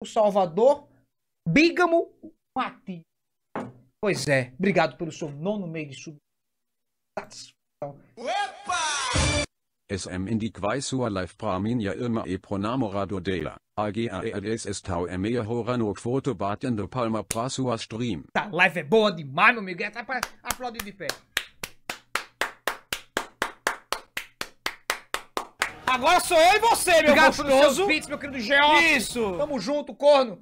o Salvador Bígamo Mati. Pois é, obrigado pelo seu nono meio de sub. Satisfação. Opa! SM indic vai sua life pra mim ja immer e pronamorado dela. AGARS estau é meia hora no foto batendo palma pra sua stream. Tá, live é boa demais, meu amigo. É até pra aplaudir de pé. Agora sou eu e você, meu Obrigado gostoso. Pizza, meu querido Geó. Isso. Tamo junto, corno.